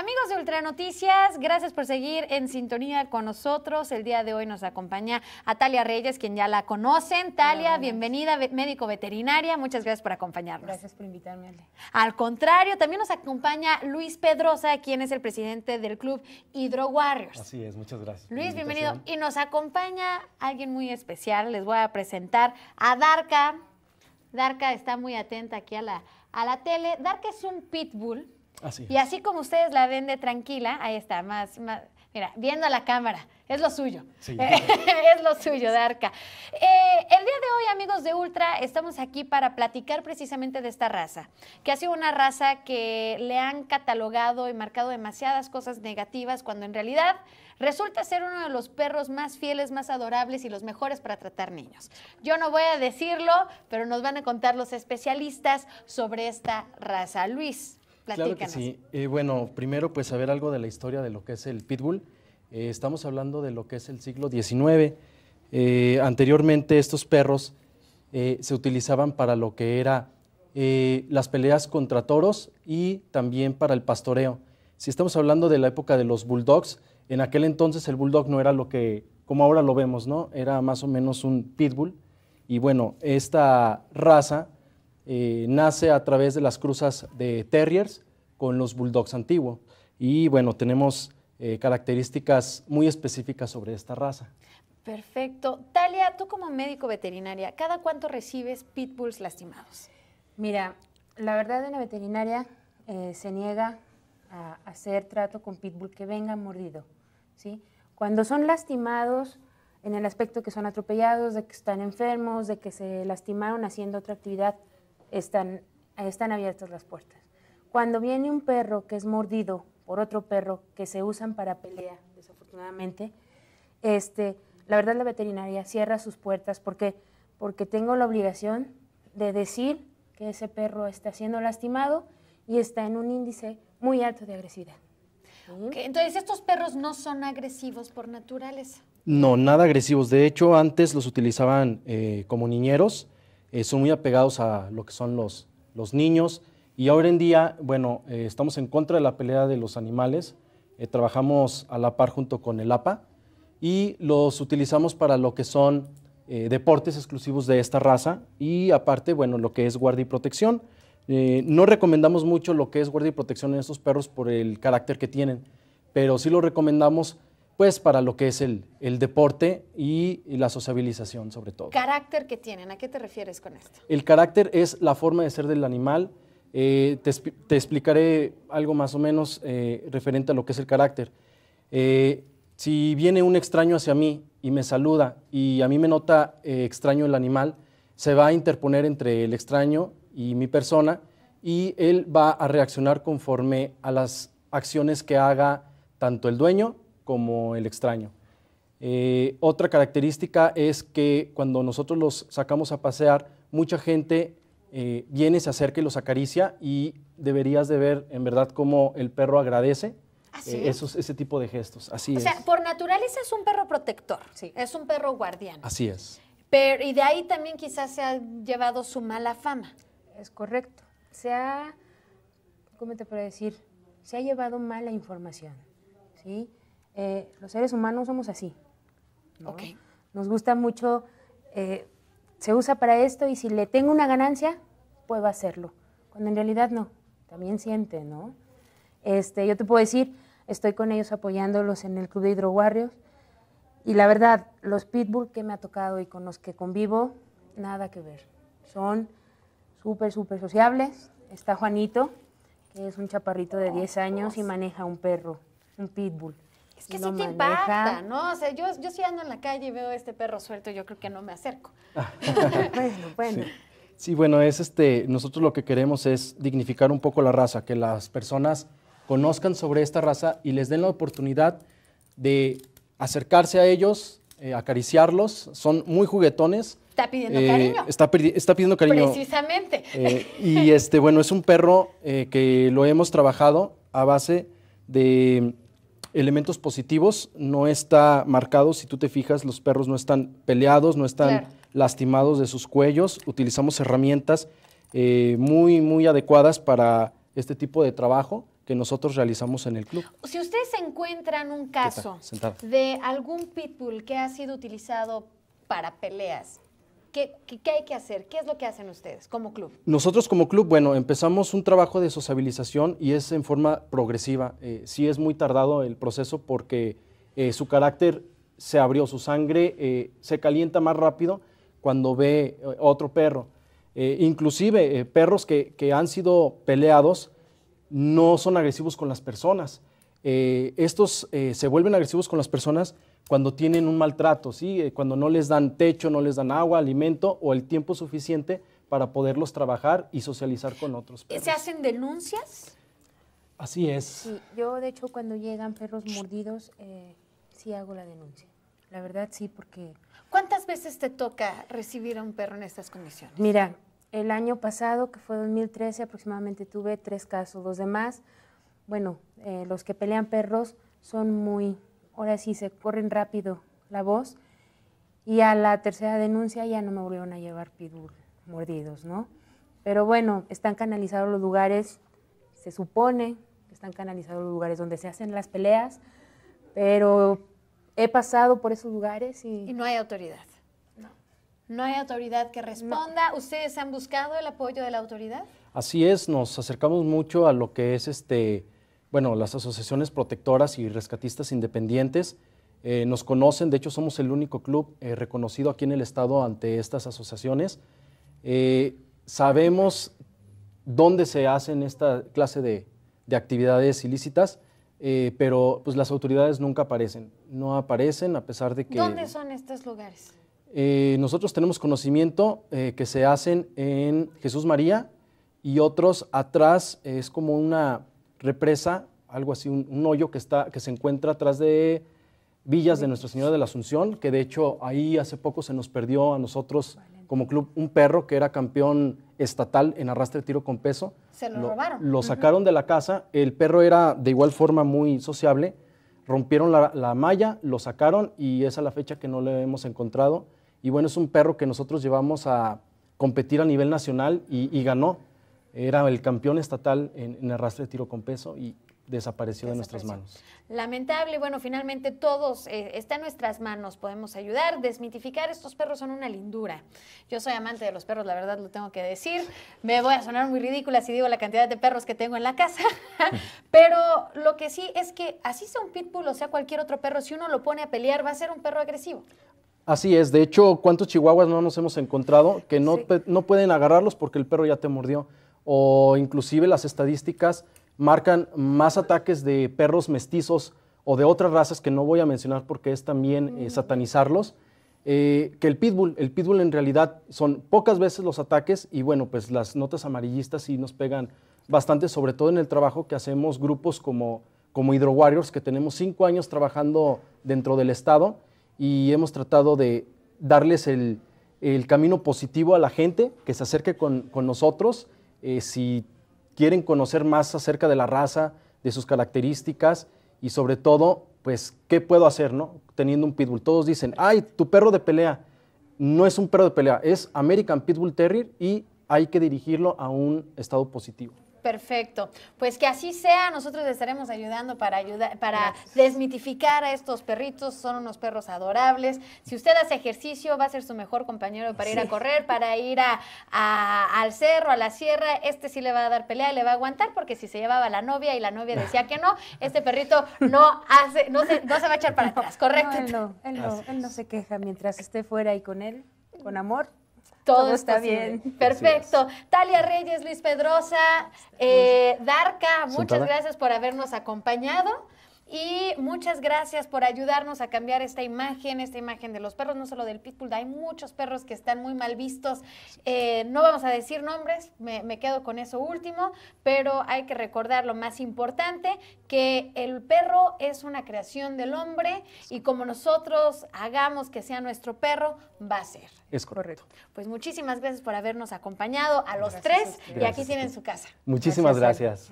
Amigos de Ultranoticias, gracias por seguir en sintonía con nosotros. El día de hoy nos acompaña a Talia Reyes, quien ya la conocen. Talia, bienvenida, médico veterinaria. Muchas gracias por acompañarnos. Gracias por invitarme, Al contrario, también nos acompaña Luis Pedrosa, quien es el presidente del club Hidro Warriors. Así es, muchas gracias. Luis, bienvenido. Y nos acompaña alguien muy especial. Les voy a presentar a Darka. Darka está muy atenta aquí a la, a la tele. Darka es un pitbull y así como ustedes la ven de tranquila, ahí está, más, mira, viendo a la cámara, es lo suyo, es lo suyo Darka eh, el día de hoy, amigos de Ultra, estamos aquí para platicar precisamente de esta raza, que ha sido una raza que le han catalogado y marcado demasiadas cosas negativas, cuando en realidad resulta ser uno de los perros más fieles, más adorables y los mejores para tratar niños. Yo no voy a decirlo, pero nos van a contar los especialistas sobre esta raza. Luis, Claro que sí. Eh, bueno, primero pues saber algo de la historia de lo que es el pitbull. Eh, estamos hablando de lo que es el siglo XIX. Eh, anteriormente estos perros se utilizaban para lo que era las peleas contra toros y también para el pastoreo. Si estamos hablando de la época de los bulldogs, en aquel entonces el bulldog no era lo que, como ahora lo vemos, ¿no? Era más o menos un pitbull. Y bueno, esta raza eh, nace a través de las cruzas de terriers con los bulldogs antiguos. Y bueno, tenemos eh, características muy específicas sobre esta raza. Perfecto. Talia, tú como médico veterinaria, ¿cada cuánto recibes pitbulls lastimados? Mira, la verdad en la veterinaria eh, se niega a hacer trato con pitbull que venga mordido, ¿sí? Cuando son lastimados en el aspecto que son atropellados, de que están enfermos, de que se lastimaron haciendo otra actividad están, están abiertas las puertas. Cuando viene un perro que es mordido por otro perro que se usan para pelea, desafortunadamente, este, la verdad la veterinaria cierra sus puertas porque, porque tengo la obligación de decir que ese perro está siendo lastimado y está en un índice muy alto de agresividad. entonces, estos perros no son agresivos por naturaleza. No, nada agresivos. De hecho, antes los utilizaban eh, como niñeros eh, son muy apegados a lo que son los, los niños. Y ahora en día, bueno, eh, estamos en contra de la pelea de los animales. Eh, trabajamos a la par junto con el APA y los utilizamos para lo que son deportes exclusivos de esta raza y aparte, bueno, lo que es guardia y protección. no recomendamos mucho lo que es guardia y protección en estos perros por el carácter que tienen, pero sí lo recomendamos pues para lo que es el, deporte y, la sociabilización sobre todo. ¿Carácter que tienen? ¿A qué te refieres con esto? El carácter es la forma de ser del animal. Eh, te, explicaré algo más o menos eh, referente a lo que es el carácter. Eh, si viene un extraño hacia mí y me saluda y a mí me nota extraño el animal, se va a interponer entre el extraño y mi persona y él va a reaccionar conforme a las acciones que haga tanto el dueño como el extraño. Eh, otra característica es que cuando nosotros los sacamos a pasear, mucha gente eh, viene, se acerca y los acaricia y deberías de ver en verdad cómo el perro agradece ¿Ah, eh, ese tipo de gestos. Así es. sea, por naturaleza es un perro protector, sí. es un perro guardián. Así es. Pero, y de ahí también quizás se ha llevado su mala fama. Es correcto. Se ha, ¿cómo te puedo decir? Se ha llevado mala información, ¿sí? Eh, los seres humanos somos así. Nos gusta mucho, eh, se usa para esto y si le tengo una ganancia, puedo hacerlo. Cuando en realidad no, también siente, ¿no? Este, yo te puedo decir, estoy con ellos apoyándolos en el Club de Hidroguarrios y la verdad, los pitbull que me ha tocado y con los que convivo, nada que ver. Son súper, súper sociables. Está Juanito, que es un chaparrito de 10 años y maneja un perro, un pitbull. Es que sí te impacta, ¿no? O sea, yo, yo ando en la calle y veo a este perro suelto, yo creo que no me acerco. bueno, bueno. Sí. bueno, es este, nosotros lo que queremos es dignificar un poco la raza, que las personas conozcan sobre esta raza y les den la oportunidad de acercarse a ellos, eh, acariciarlos, son muy juguetones. Está pidiendo eh, cariño. Está, pidiendo cariño. Precisamente. Eh, y este, bueno, es un perro que lo hemos trabajado a base de elementos positivos, no está marcado, si tú te fijas, los perros no están peleados, no están lastimados de sus cuellos, utilizamos herramientas eh, muy, muy adecuadas para este tipo de trabajo que nosotros realizamos en el club. Si ustedes encuentran un caso de algún pitbull que ha sido utilizado para peleas, ¿Qué, ¿Qué, hay que hacer? ¿Qué es lo que hacen ustedes como club? Nosotros como club, bueno, empezamos un trabajo de sociabilización y es en forma progresiva. Eh, sí es muy tardado el proceso porque eh, su carácter se abrió, su sangre eh, se calienta más rápido cuando ve otro perro. inclusive perros que, que han sido peleados no son agresivos con las personas. Eh, estos eh, se vuelven agresivos con las personas cuando tienen un maltrato, ¿sí? Eh, cuando no les dan techo, no les dan agua, alimento o el tiempo suficiente para poderlos trabajar y socializar con otros. ¿Se hacen denuncias? Así es. Sí, yo de hecho cuando llegan perros mordidos sí hago la denuncia. La verdad sí, porque... ¿Cuántas veces te toca recibir a un perro en estas condiciones? Mira, el año pasado, que fue 2013 aproximadamente, tuve tres casos. Los demás bueno, eh, los que pelean perros son muy, ahora sí, se corren rápido la voz. Y a la tercera denuncia ya no me volvieron a llevar pidur mordidos, ¿no? Pero bueno, están canalizados los lugares, se supone que están canalizados los lugares donde se hacen las peleas, pero he pasado por esos lugares y... Y no hay autoridad. No. No hay autoridad que responda. ¿Ustedes han buscado el apoyo de la autoridad? Así es, nos acercamos mucho a lo que es este bueno, las asociaciones protectoras y rescatistas independientes eh, nos conocen, de hecho somos el único club eh, reconocido aquí en el Estado ante estas asociaciones. Eh, sabemos dónde se hacen esta clase de, actividades ilícitas, pero pues las autoridades nunca aparecen, no aparecen a pesar de que... ¿Dónde son estos lugares? nosotros tenemos conocimiento que se hacen en Jesús María y otros atrás, es como una represa, algo así, un, hoyo que, está, que se encuentra atrás de Villas de Nuestra Señora de la Asunción, que de hecho ahí hace poco se nos perdió a nosotros como club un perro que era campeón estatal en arrastre tiro con peso. Se lo, robaron. Lo sacaron de la casa, el perro era de igual forma muy sociable, rompieron la, malla, lo sacaron y es a la fecha que no lo hemos encontrado. Y bueno, es un perro que nosotros llevamos a competir a nivel nacional y ganó. Era el campeón estatal en, arrastre de tiro con peso y desapareció de nuestras manos. Lamentable, bueno, finalmente todos eh, está en nuestras manos, podemos ayudar, desmitificar, estos perros son una lindura. Yo soy amante de los perros, la verdad lo tengo que decir, me voy a sonar muy ridícula si digo la cantidad de perros que tengo en la casa, pero lo que sí es que así sea un pitbull o sea cualquier otro perro, si uno lo pone a pelear va a ser un perro agresivo. Así es, de hecho, ¿cuántos chihuahuas no nos hemos encontrado que no, no pueden agarrarlos porque el perro ya te mordió? o inclusive las estadísticas marcan más ataques de perros mestizos o de otras razas que no voy a mencionar porque es también eh, satanizarlos, eh, que el pitbull. El pitbull en realidad son pocas veces los ataques y bueno, pues las notas amarillistas sí nos pegan bastante, sobre todo en el trabajo que hacemos grupos como, como Hydro Warriors, que tenemos cinco años trabajando dentro del Estado y hemos tratado de darles el, camino positivo a la gente, que se acerque con nosotros eh, si quieren conocer más acerca de la raza, de sus características y sobre todo, pues, ¿qué puedo hacer, no? Teniendo un pitbull. Todos dicen, ay, tu perro de pelea. No es un perro de pelea, es American Pitbull Terrier y hay que dirigirlo a un estado positivo. Perfecto. Pues que así sea, nosotros estaremos ayudando para ayudar, para desmitificar a estos perritos, son unos perros adorables. Si usted hace ejercicio, va a ser su mejor compañero para ir a correr, para ir a, al cerro, a la sierra, este sí le va a dar pelea y le va a aguantar, porque si se llevaba la novia y la novia decía que no, este perrito no hace, no se, no se va a echar para atrás, ¿correcto? él no, no, él no se queja mientras esté fuera y con él, con amor, todo, está bien. Perfecto. Talia Reyes, Luis Pedrosa, eh, Darka, muchas gracias por habernos acompañado. Y muchas gracias por ayudarnos a cambiar esta imagen, esta imagen de los perros, no solo del pitbull, hay muchos perros que están muy mal vistos. Eh, no vamos a decir nombres, me, quedo con eso último, pero hay que recordar lo más importante, que el perro es una creación del hombre y como nosotros hagamos que sea nuestro perro, va a ser. Es correcto. Pues muchísimas gracias por habernos acompañado a los tres y aquí tienen su casa. Muchísimas gracias.